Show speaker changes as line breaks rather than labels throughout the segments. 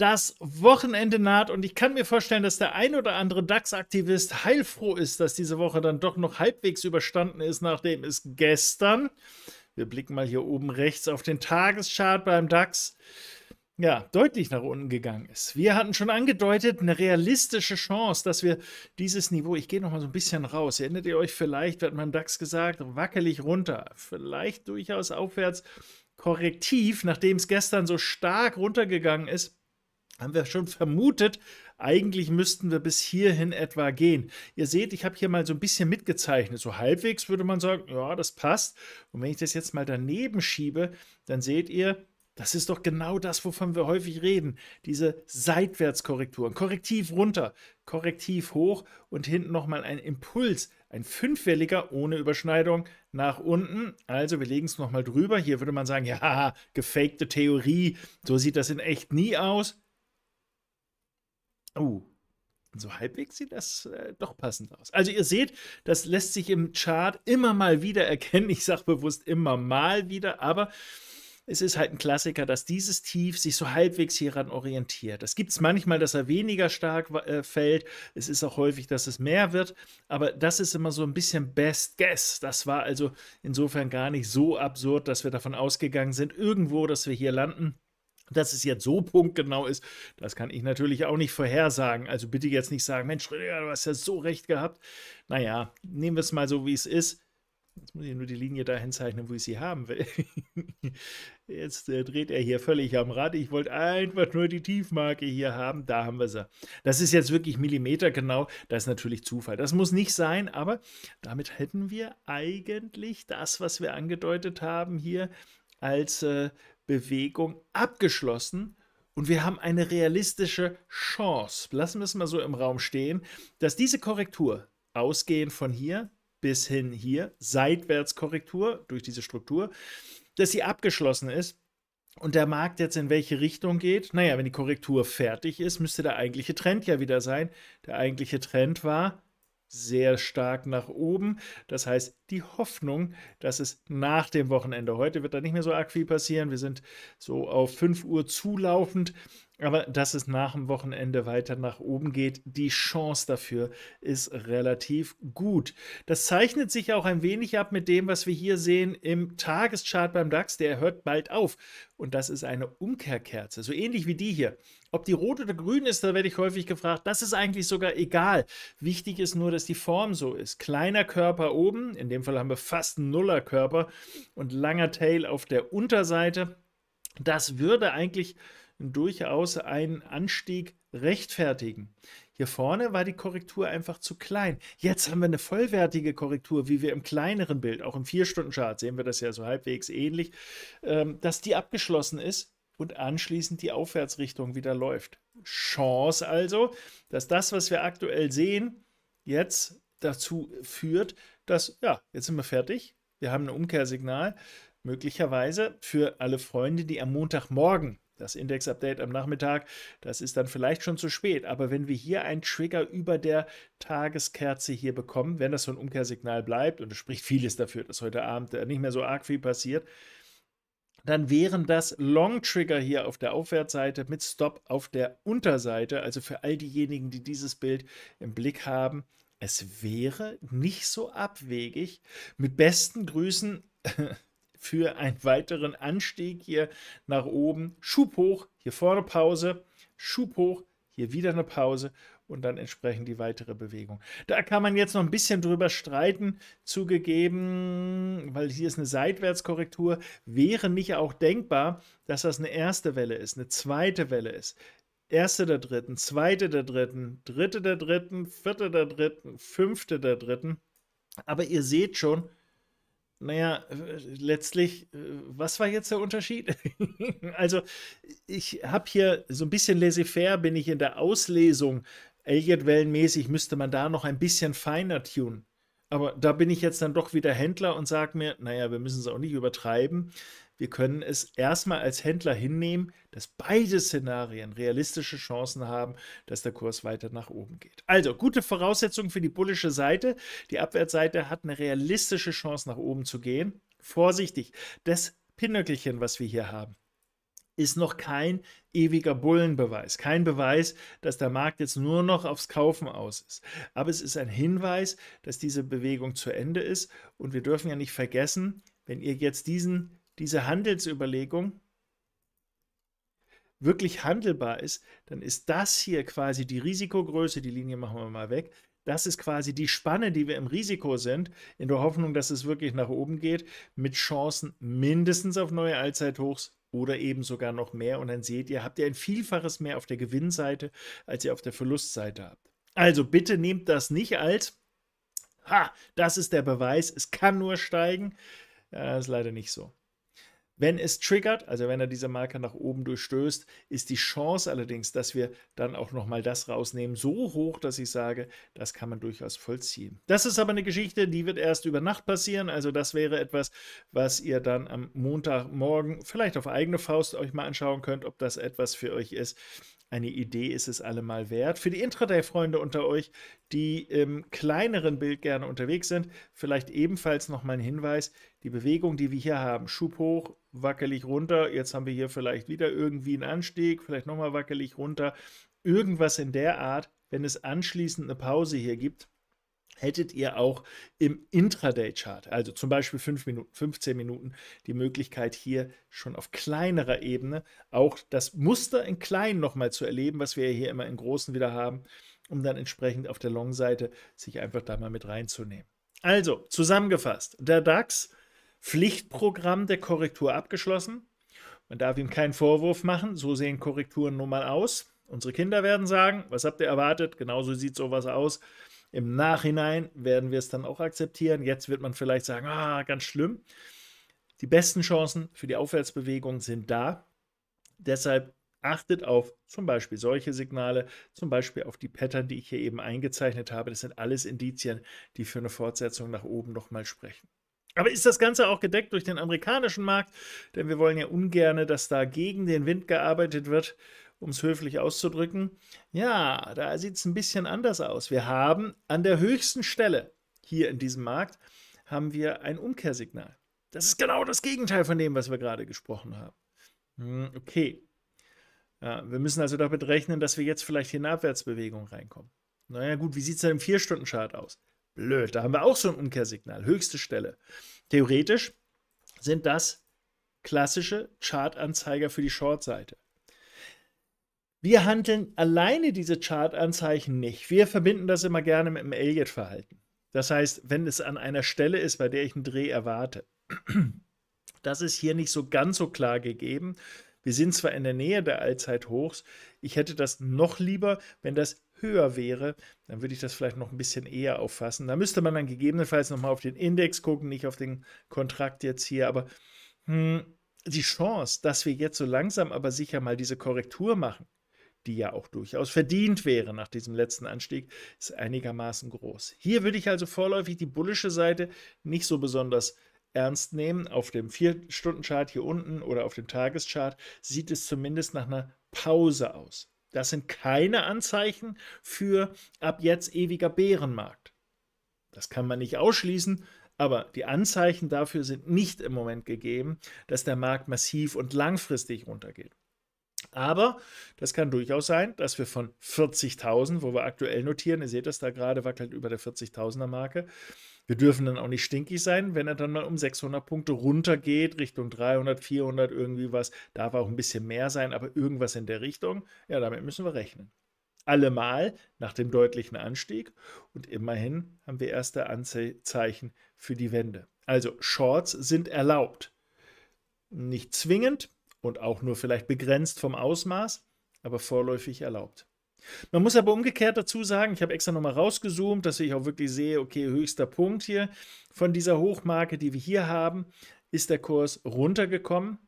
Das Wochenende naht und ich kann mir vorstellen, dass der ein oder andere DAX-Aktivist heilfroh ist, dass diese Woche dann doch noch halbwegs überstanden ist, nachdem es gestern, wir blicken mal hier oben rechts auf den Tageschart beim DAX, ja, deutlich nach unten gegangen ist. Wir hatten schon angedeutet, eine realistische Chance, dass wir dieses Niveau, ich gehe nochmal so ein bisschen raus, erinnert ihr euch vielleicht, wird meinem DAX gesagt, wackelig runter, vielleicht durchaus aufwärts korrektiv, nachdem es gestern so stark runtergegangen ist, haben wir schon vermutet, eigentlich müssten wir bis hierhin etwa gehen. Ihr seht, ich habe hier mal so ein bisschen mitgezeichnet. So halbwegs würde man sagen, ja, das passt. Und wenn ich das jetzt mal daneben schiebe, dann seht ihr, das ist doch genau das, wovon wir häufig reden. Diese Seitwärtskorrekturen. Korrektiv runter, korrektiv hoch und hinten nochmal ein Impuls. Ein fünfwelliger ohne Überschneidung nach unten. Also wir legen es nochmal drüber. Hier würde man sagen, ja, gefakte Theorie. So sieht das in echt nie aus. Oh, so halbwegs sieht das äh, doch passend aus. Also ihr seht, das lässt sich im Chart immer mal wieder erkennen. Ich sage bewusst immer mal wieder, aber es ist halt ein Klassiker, dass dieses Tief sich so halbwegs hieran orientiert. Das gibt es manchmal, dass er weniger stark äh, fällt. Es ist auch häufig, dass es mehr wird. Aber das ist immer so ein bisschen Best Guess. Das war also insofern gar nicht so absurd, dass wir davon ausgegangen sind, irgendwo, dass wir hier landen. Dass es jetzt so punktgenau ist, das kann ich natürlich auch nicht vorhersagen. Also bitte jetzt nicht sagen, Mensch, du hast ja so recht gehabt. Naja, nehmen wir es mal so, wie es ist. Jetzt muss ich nur die Linie dahin zeichnen, wo ich sie haben will. Jetzt äh, dreht er hier völlig am Rad. Ich wollte einfach nur die Tiefmarke hier haben. Da haben wir sie. Das ist jetzt wirklich millimetergenau. Das ist natürlich Zufall. Das muss nicht sein, aber damit hätten wir eigentlich das, was wir angedeutet haben hier, als äh, Bewegung abgeschlossen und wir haben eine realistische Chance, lassen wir es mal so im Raum stehen, dass diese Korrektur ausgehend von hier bis hin hier, Seitwärtskorrektur durch diese Struktur, dass sie abgeschlossen ist und der Markt jetzt in welche Richtung geht. Naja, wenn die Korrektur fertig ist, müsste der eigentliche Trend ja wieder sein. Der eigentliche Trend war sehr stark nach oben. Das heißt, die Hoffnung, dass es nach dem Wochenende, heute wird da nicht mehr so arg viel passieren, wir sind so auf 5 Uhr zulaufend, aber dass es nach dem Wochenende weiter nach oben geht, die Chance dafür ist relativ gut. Das zeichnet sich auch ein wenig ab mit dem, was wir hier sehen im Tageschart beim DAX. Der hört bald auf. Und das ist eine Umkehrkerze, so ähnlich wie die hier. Ob die rot oder grün ist, da werde ich häufig gefragt. Das ist eigentlich sogar egal. Wichtig ist nur, dass die Form so ist. Kleiner Körper oben, in dem Fall haben wir fast nuller Körper und langer Tail auf der Unterseite. Das würde eigentlich durchaus einen Anstieg rechtfertigen. Hier vorne war die Korrektur einfach zu klein. Jetzt haben wir eine vollwertige Korrektur, wie wir im kleineren Bild, auch im 4-Stunden-Chart sehen wir das ja so halbwegs ähnlich, ähm, dass die abgeschlossen ist und anschließend die Aufwärtsrichtung wieder läuft. Chance also, dass das, was wir aktuell sehen, jetzt dazu führt, dass, ja, jetzt sind wir fertig, wir haben ein Umkehrsignal, möglicherweise für alle Freunde, die am Montagmorgen das Index-Update am Nachmittag, das ist dann vielleicht schon zu spät. Aber wenn wir hier einen Trigger über der Tageskerze hier bekommen, wenn das so ein Umkehrsignal bleibt, und es spricht vieles dafür, dass heute Abend äh, nicht mehr so arg viel passiert, dann wären das Long-Trigger hier auf der Aufwärtsseite mit Stop auf der Unterseite. Also für all diejenigen, die dieses Bild im Blick haben, es wäre nicht so abwegig. Mit besten Grüßen. für einen weiteren Anstieg hier nach oben. Schub hoch, hier vorne Pause, Schub hoch, hier wieder eine Pause und dann entsprechend die weitere Bewegung. Da kann man jetzt noch ein bisschen drüber streiten, zugegeben, weil hier ist eine Seitwärtskorrektur. Wäre nicht auch denkbar, dass das eine erste Welle ist, eine zweite Welle ist. Erste der dritten, zweite der dritten, dritte der dritten, vierte der dritten, fünfte der dritten. Aber ihr seht schon, naja, äh, letztlich, äh, was war jetzt der Unterschied? also, ich habe hier so ein bisschen laissez-faire, bin ich in der Auslesung. Elliott-Wellenmäßig müsste man da noch ein bisschen feiner tunen. Aber da bin ich jetzt dann doch wieder Händler und sage mir, naja, wir müssen es auch nicht übertreiben wir können es erstmal als Händler hinnehmen, dass beide Szenarien realistische Chancen haben, dass der Kurs weiter nach oben geht. Also gute Voraussetzungen für die bullische Seite. Die Abwärtsseite hat eine realistische Chance nach oben zu gehen. Vorsichtig, das Pinöckelchen, was wir hier haben, ist noch kein ewiger Bullenbeweis, kein Beweis, dass der Markt jetzt nur noch aufs Kaufen aus ist. Aber es ist ein Hinweis, dass diese Bewegung zu Ende ist und wir dürfen ja nicht vergessen, wenn ihr jetzt diesen diese Handelsüberlegung wirklich handelbar ist, dann ist das hier quasi die Risikogröße, die Linie machen wir mal weg, das ist quasi die Spanne, die wir im Risiko sind, in der Hoffnung, dass es wirklich nach oben geht, mit Chancen mindestens auf neue Allzeithochs oder eben sogar noch mehr. Und dann seht ihr, habt ihr ein Vielfaches mehr auf der Gewinnseite, als ihr auf der Verlustseite habt. Also bitte nehmt das nicht als, ha, das ist der Beweis, es kann nur steigen. Ja, äh, ist leider nicht so. Wenn es triggert, also wenn er diese Marke nach oben durchstößt, ist die Chance allerdings, dass wir dann auch nochmal das rausnehmen, so hoch, dass ich sage, das kann man durchaus vollziehen. Das ist aber eine Geschichte, die wird erst über Nacht passieren. Also das wäre etwas, was ihr dann am Montagmorgen vielleicht auf eigene Faust euch mal anschauen könnt, ob das etwas für euch ist eine Idee ist es allemal wert. Für die Intraday-Freunde unter euch, die im kleineren Bild gerne unterwegs sind, vielleicht ebenfalls nochmal ein Hinweis. Die Bewegung, die wir hier haben, Schub hoch, wackelig runter. Jetzt haben wir hier vielleicht wieder irgendwie einen Anstieg, vielleicht nochmal wackelig runter. Irgendwas in der Art, wenn es anschließend eine Pause hier gibt, hättet ihr auch im Intraday-Chart, also zum Beispiel 5 Minuten, 15 Minuten, die Möglichkeit hier schon auf kleinerer Ebene auch das Muster in klein nochmal zu erleben, was wir hier immer in großen wieder haben, um dann entsprechend auf der Long-Seite sich einfach da mal mit reinzunehmen. Also, zusammengefasst, der DAX, Pflichtprogramm der Korrektur abgeschlossen. Man darf ihm keinen Vorwurf machen, so sehen Korrekturen nun mal aus. Unsere Kinder werden sagen, was habt ihr erwartet? Genauso sieht sowas aus. Im Nachhinein werden wir es dann auch akzeptieren. Jetzt wird man vielleicht sagen, ah, ganz schlimm. Die besten Chancen für die Aufwärtsbewegung sind da. Deshalb achtet auf zum Beispiel solche Signale, zum Beispiel auf die Pattern, die ich hier eben eingezeichnet habe. Das sind alles Indizien, die für eine Fortsetzung nach oben nochmal sprechen. Aber ist das Ganze auch gedeckt durch den amerikanischen Markt? Denn wir wollen ja ungern, dass da gegen den Wind gearbeitet wird um es höflich auszudrücken. Ja, da sieht es ein bisschen anders aus. Wir haben an der höchsten Stelle hier in diesem Markt haben wir ein Umkehrsignal. Das ist genau das Gegenteil von dem, was wir gerade gesprochen haben. Hm, okay. Ja, wir müssen also damit rechnen, dass wir jetzt vielleicht hier in eine Abwärtsbewegung reinkommen. Naja, gut, wie sieht es denn im 4-Stunden-Chart aus? Blöd, da haben wir auch so ein Umkehrsignal, höchste Stelle. Theoretisch sind das klassische Chartanzeiger für die Short-Seite. Wir handeln alleine diese Chartanzeichen nicht. Wir verbinden das immer gerne mit dem Elliott-Verhalten. Das heißt, wenn es an einer Stelle ist, bei der ich einen Dreh erwarte. Das ist hier nicht so ganz so klar gegeben. Wir sind zwar in der Nähe der Allzeithochs. Ich hätte das noch lieber, wenn das höher wäre, dann würde ich das vielleicht noch ein bisschen eher auffassen. Da müsste man dann gegebenenfalls nochmal auf den Index gucken, nicht auf den Kontrakt jetzt hier. Aber hm, die Chance, dass wir jetzt so langsam aber sicher mal diese Korrektur machen, die ja auch durchaus verdient wäre nach diesem letzten Anstieg, ist einigermaßen groß. Hier würde ich also vorläufig die bullische Seite nicht so besonders ernst nehmen. Auf dem 4-Stunden-Chart hier unten oder auf dem Tageschart sieht es zumindest nach einer Pause aus. Das sind keine Anzeichen für ab jetzt ewiger Bärenmarkt. Das kann man nicht ausschließen, aber die Anzeichen dafür sind nicht im Moment gegeben, dass der Markt massiv und langfristig runtergeht. Aber das kann durchaus sein, dass wir von 40.000, wo wir aktuell notieren, ihr seht das da gerade, wackelt über der 40.000er Marke, wir dürfen dann auch nicht stinkig sein, wenn er dann mal um 600 Punkte runtergeht, Richtung 300, 400, irgendwie was. Darf auch ein bisschen mehr sein, aber irgendwas in der Richtung. Ja, damit müssen wir rechnen. Allemal nach dem deutlichen Anstieg und immerhin haben wir erste Anzeichen für die Wende. Also Shorts sind erlaubt. Nicht zwingend, und auch nur vielleicht begrenzt vom Ausmaß, aber vorläufig erlaubt. Man muss aber umgekehrt dazu sagen, ich habe extra nochmal rausgezoomt, dass ich auch wirklich sehe, okay, höchster Punkt hier von dieser Hochmarke, die wir hier haben, ist der Kurs runtergekommen.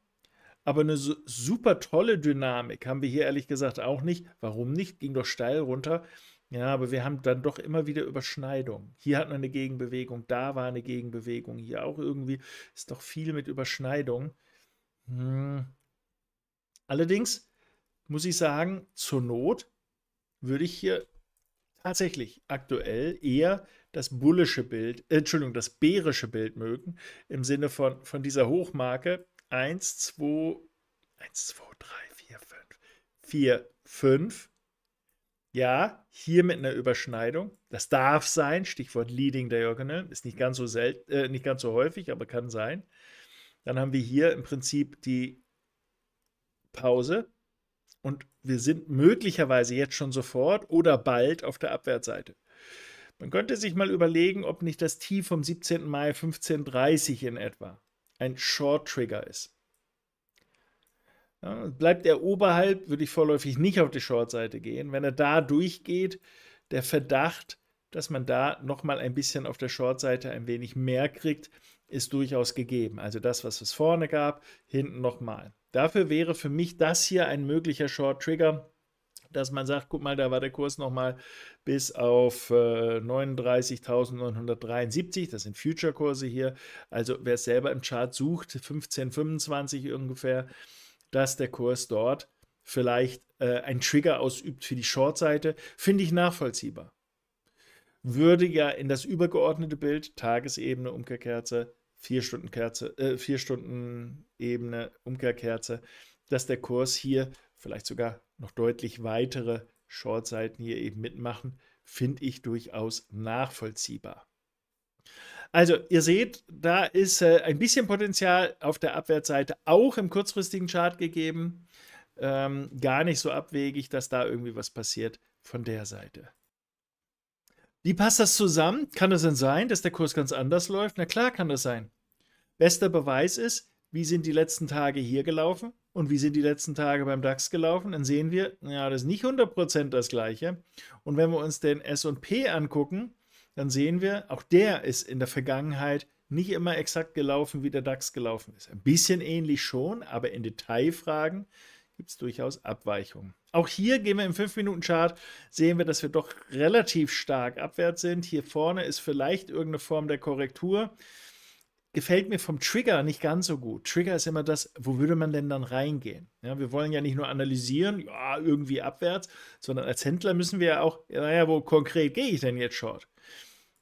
Aber eine super tolle Dynamik haben wir hier ehrlich gesagt auch nicht. Warum nicht? Ging doch steil runter. Ja, aber wir haben dann doch immer wieder Überschneidungen. Hier hat man eine Gegenbewegung, da war eine Gegenbewegung, hier auch irgendwie ist doch viel mit Überschneidung. Hm. Allerdings muss ich sagen, zur Not würde ich hier tatsächlich aktuell eher das bullische Bild, äh, Entschuldigung, das bärische Bild mögen, im Sinne von, von dieser Hochmarke 1, 2, 1, 2, 3, 4, 5, 4, 5. Ja, hier mit einer Überschneidung. Das darf sein. Stichwort Leading Diagonal. Ist nicht ganz so selten, äh, nicht ganz so häufig, aber kann sein. Dann haben wir hier im Prinzip die Pause und wir sind möglicherweise jetzt schon sofort oder bald auf der Abwärtsseite. Man könnte sich mal überlegen, ob nicht das Tief vom 17. Mai 15.30 in etwa ein Short Trigger ist. Ja, bleibt er oberhalb, würde ich vorläufig nicht auf die Short-Seite gehen. Wenn er da durchgeht, der Verdacht, dass man da nochmal ein bisschen auf der Short-Seite ein wenig mehr kriegt, ist durchaus gegeben. Also das, was es vorne gab, hinten nochmal. Dafür wäre für mich das hier ein möglicher Short Trigger, dass man sagt, guck mal, da war der Kurs nochmal bis auf äh, 39.973, das sind Future-Kurse hier, also wer es selber im Chart sucht, 15,25 ungefähr, dass der Kurs dort vielleicht äh, einen Trigger ausübt für die Short-Seite, finde ich nachvollziehbar. Würde ja in das übergeordnete Bild, Tagesebene, Umkehrkerze, vier Stunden Kerze, äh, vier Stunden Ebene, Umkehrkerze, dass der Kurs hier vielleicht sogar noch deutlich weitere Shortseiten hier eben mitmachen, finde ich durchaus nachvollziehbar. Also, ihr seht, da ist äh, ein bisschen Potenzial auf der Abwärtsseite auch im kurzfristigen Chart gegeben. Ähm, gar nicht so abwegig, dass da irgendwie was passiert von der Seite. Wie passt das zusammen? Kann es denn sein, dass der Kurs ganz anders läuft? Na klar kann das sein. Bester Beweis ist, wie sind die letzten Tage hier gelaufen und wie sind die letzten Tage beim DAX gelaufen? Dann sehen wir, ja, das ist nicht 100% das gleiche. Und wenn wir uns den S&P angucken, dann sehen wir, auch der ist in der Vergangenheit nicht immer exakt gelaufen, wie der DAX gelaufen ist. Ein bisschen ähnlich schon, aber in Detailfragen gibt es durchaus Abweichungen. Auch hier gehen wir im 5-Minuten-Chart, sehen wir, dass wir doch relativ stark abwärts sind. Hier vorne ist vielleicht irgendeine Form der Korrektur. Gefällt mir vom Trigger nicht ganz so gut. Trigger ist immer das, wo würde man denn dann reingehen? Ja, wir wollen ja nicht nur analysieren, ja, irgendwie abwärts, sondern als Händler müssen wir ja auch, naja, wo konkret gehe ich denn jetzt short?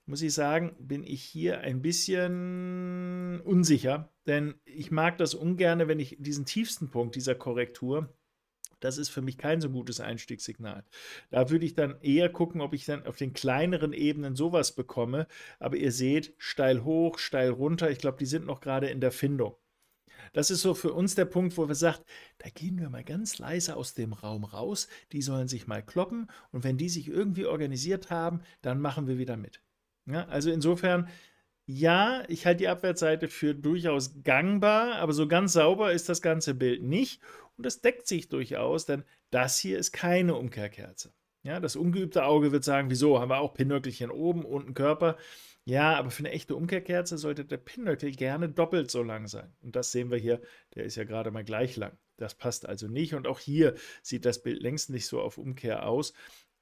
muss ich sagen, bin ich hier ein bisschen unsicher, denn ich mag das ungern, wenn ich diesen tiefsten Punkt dieser Korrektur das ist für mich kein so gutes Einstiegssignal. Da würde ich dann eher gucken, ob ich dann auf den kleineren Ebenen sowas bekomme. Aber ihr seht, steil hoch, steil runter. Ich glaube, die sind noch gerade in der Findung. Das ist so für uns der Punkt, wo wir sagen, da gehen wir mal ganz leise aus dem Raum raus, die sollen sich mal kloppen und wenn die sich irgendwie organisiert haben, dann machen wir wieder mit. Ja, also insofern ja, ich halte die Abwärtsseite für durchaus gangbar, aber so ganz sauber ist das ganze Bild nicht. Und das deckt sich durchaus, denn das hier ist keine Umkehrkerze. Ja, das ungeübte Auge wird sagen, wieso, haben wir auch Pinöckelchen oben, unten Körper. Ja, aber für eine echte Umkehrkerze sollte der Pinnöckel gerne doppelt so lang sein. Und das sehen wir hier, der ist ja gerade mal gleich lang. Das passt also nicht und auch hier sieht das Bild längst nicht so auf Umkehr aus.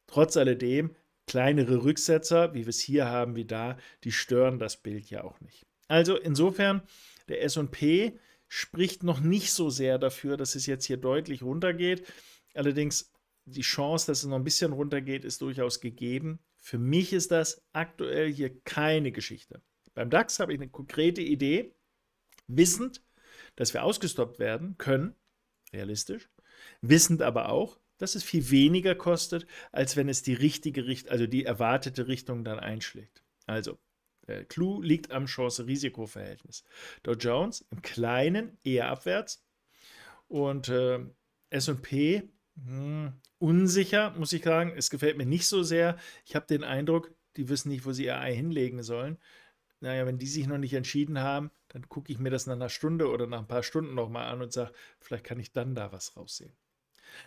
Trotz alledem kleinere Rücksetzer, wie wir es hier haben, wie da, die stören das Bild ja auch nicht. Also insofern, der SP spricht noch nicht so sehr dafür, dass es jetzt hier deutlich runtergeht. Allerdings die Chance, dass es noch ein bisschen runtergeht, ist durchaus gegeben. Für mich ist das aktuell hier keine Geschichte. Beim DAX habe ich eine konkrete Idee, wissend, dass wir ausgestoppt werden können, realistisch, wissend aber auch, dass es viel weniger kostet, als wenn es die richtige Richtung, also die erwartete Richtung dann einschlägt. Also, der äh, Clou liegt am Chance-Risiko-Verhältnis. Dow Jones im Kleinen eher abwärts und äh, SP hm, unsicher, muss ich sagen. Es gefällt mir nicht so sehr. Ich habe den Eindruck, die wissen nicht, wo sie ihr Ei hinlegen sollen. Naja, wenn die sich noch nicht entschieden haben, dann gucke ich mir das nach einer Stunde oder nach ein paar Stunden nochmal an und sage, vielleicht kann ich dann da was raussehen.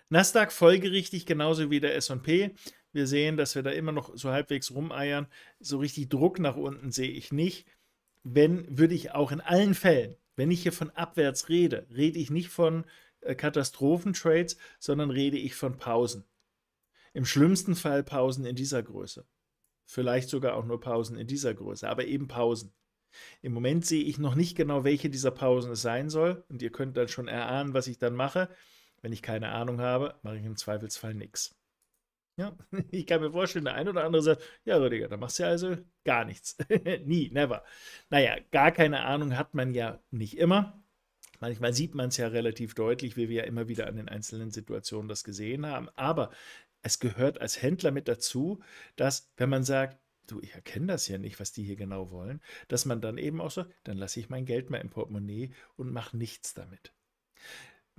Nasdaq folgerichtig genauso wie der SP. Wir sehen, dass wir da immer noch so halbwegs rumeiern. So richtig Druck nach unten sehe ich nicht. Wenn, würde ich auch in allen Fällen, wenn ich hier von abwärts rede, rede ich nicht von äh, Katastrophentrades, sondern rede ich von Pausen. Im schlimmsten Fall Pausen in dieser Größe. Vielleicht sogar auch nur Pausen in dieser Größe, aber eben Pausen. Im Moment sehe ich noch nicht genau, welche dieser Pausen es sein soll. Und ihr könnt dann schon erahnen, was ich dann mache. Wenn ich keine Ahnung habe, mache ich im Zweifelsfall nichts. Ja, ich kann mir vorstellen, der eine oder andere sagt, ja, Rüdiger, da machst du ja also gar nichts. Nie, never. Naja, gar keine Ahnung hat man ja nicht immer. Manchmal sieht man es ja relativ deutlich, wie wir ja immer wieder an den einzelnen Situationen das gesehen haben. Aber es gehört als Händler mit dazu, dass, wenn man sagt, du, ich erkenne das ja nicht, was die hier genau wollen, dass man dann eben auch so, dann lasse ich mein Geld mal im Portemonnaie und mache nichts damit.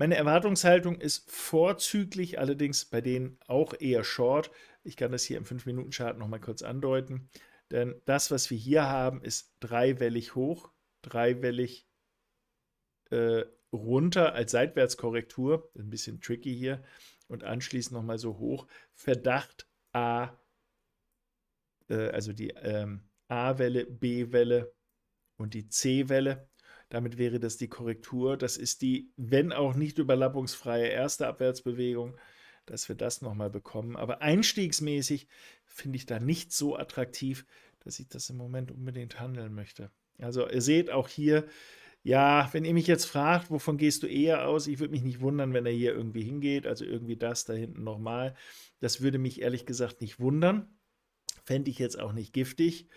Meine Erwartungshaltung ist vorzüglich, allerdings bei denen auch eher short. Ich kann das hier im 5-Minuten-Chart nochmal kurz andeuten. Denn das, was wir hier haben, ist dreiwellig hoch, dreiwellig äh, runter als Seitwärtskorrektur. Ein bisschen tricky hier. Und anschließend nochmal so hoch. Verdacht A, äh, also die ähm, A-Welle, B-Welle und die C-Welle. Damit wäre das die Korrektur. Das ist die, wenn auch nicht überlappungsfreie erste Abwärtsbewegung, dass wir das nochmal bekommen. Aber einstiegsmäßig finde ich da nicht so attraktiv, dass ich das im Moment unbedingt handeln möchte. Also ihr seht auch hier, ja, wenn ihr mich jetzt fragt, wovon gehst du eher aus, ich würde mich nicht wundern, wenn er hier irgendwie hingeht, also irgendwie das da hinten nochmal. Das würde mich ehrlich gesagt nicht wundern. Fände ich jetzt auch nicht giftig.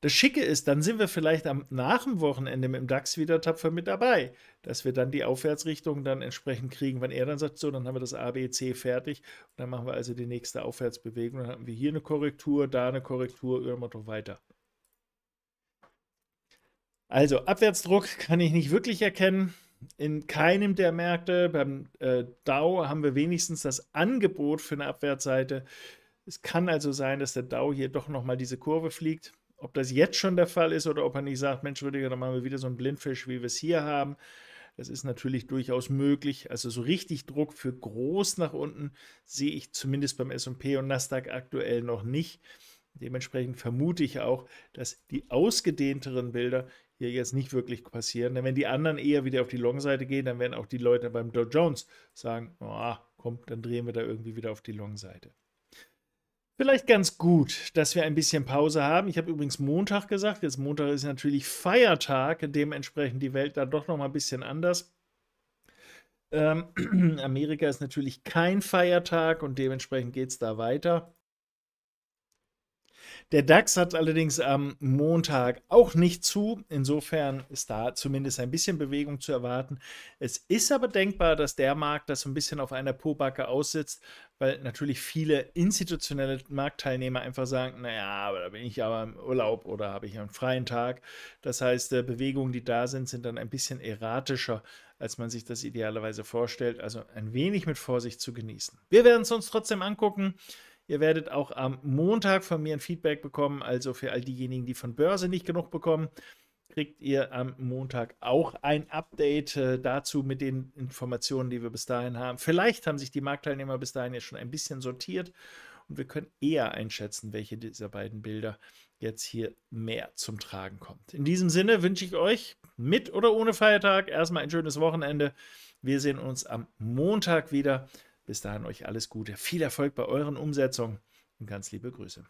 Das Schicke ist, dann sind wir vielleicht am, nach dem Wochenende mit dem DAX wieder tapfer mit dabei, dass wir dann die Aufwärtsrichtung dann entsprechend kriegen. Wenn er dann sagt, so, dann haben wir das ABC fertig, und dann machen wir also die nächste Aufwärtsbewegung. Dann haben wir hier eine Korrektur, da eine Korrektur, irgendwann doch weiter. Also, Abwärtsdruck kann ich nicht wirklich erkennen. In keinem der Märkte, beim äh, Dow haben wir wenigstens das Angebot für eine Abwärtsseite. Es kann also sein, dass der Dow hier doch nochmal diese Kurve fliegt ob das jetzt schon der Fall ist oder ob er nicht sagt, Mensch, Rüdiger, dann machen wir wieder so einen Blindfisch, wie wir es hier haben. Das ist natürlich durchaus möglich. Also so richtig Druck für groß nach unten sehe ich zumindest beim SP und Nasdaq aktuell noch nicht. Dementsprechend vermute ich auch, dass die ausgedehnteren Bilder hier jetzt nicht wirklich passieren. Denn wenn die anderen eher wieder auf die Long-Seite gehen, dann werden auch die Leute beim Dow Jones sagen, oh, komm, dann drehen wir da irgendwie wieder auf die Long-Seite. Vielleicht ganz gut, dass wir ein bisschen Pause haben. Ich habe übrigens Montag gesagt. Jetzt Montag ist natürlich Feiertag, dementsprechend die Welt da doch noch mal ein bisschen anders. Ähm, Amerika ist natürlich kein Feiertag und dementsprechend geht es da weiter. Der DAX hat allerdings am Montag auch nicht zu. Insofern ist da zumindest ein bisschen Bewegung zu erwarten. Es ist aber denkbar, dass der Markt das so ein bisschen auf einer Pobacke aussitzt, weil natürlich viele institutionelle Marktteilnehmer einfach sagen, naja, aber da bin ich aber im Urlaub oder habe ich einen freien Tag. Das heißt, äh, Bewegungen, die da sind, sind dann ein bisschen erratischer, als man sich das idealerweise vorstellt. Also ein wenig mit Vorsicht zu genießen. Wir werden es uns trotzdem angucken. Ihr werdet auch am Montag von mir ein Feedback bekommen. Also für all diejenigen, die von Börse nicht genug bekommen, kriegt ihr am Montag auch ein Update äh, dazu mit den Informationen, die wir bis dahin haben. Vielleicht haben sich die Marktteilnehmer bis dahin ja schon ein bisschen sortiert und wir können eher einschätzen, welche dieser beiden Bilder jetzt hier mehr zum Tragen kommt. In diesem Sinne wünsche ich euch mit oder ohne Feiertag erstmal ein schönes Wochenende. Wir sehen uns am Montag wieder. Bis dahin euch alles Gute, viel Erfolg bei euren Umsetzungen und ganz liebe Grüße.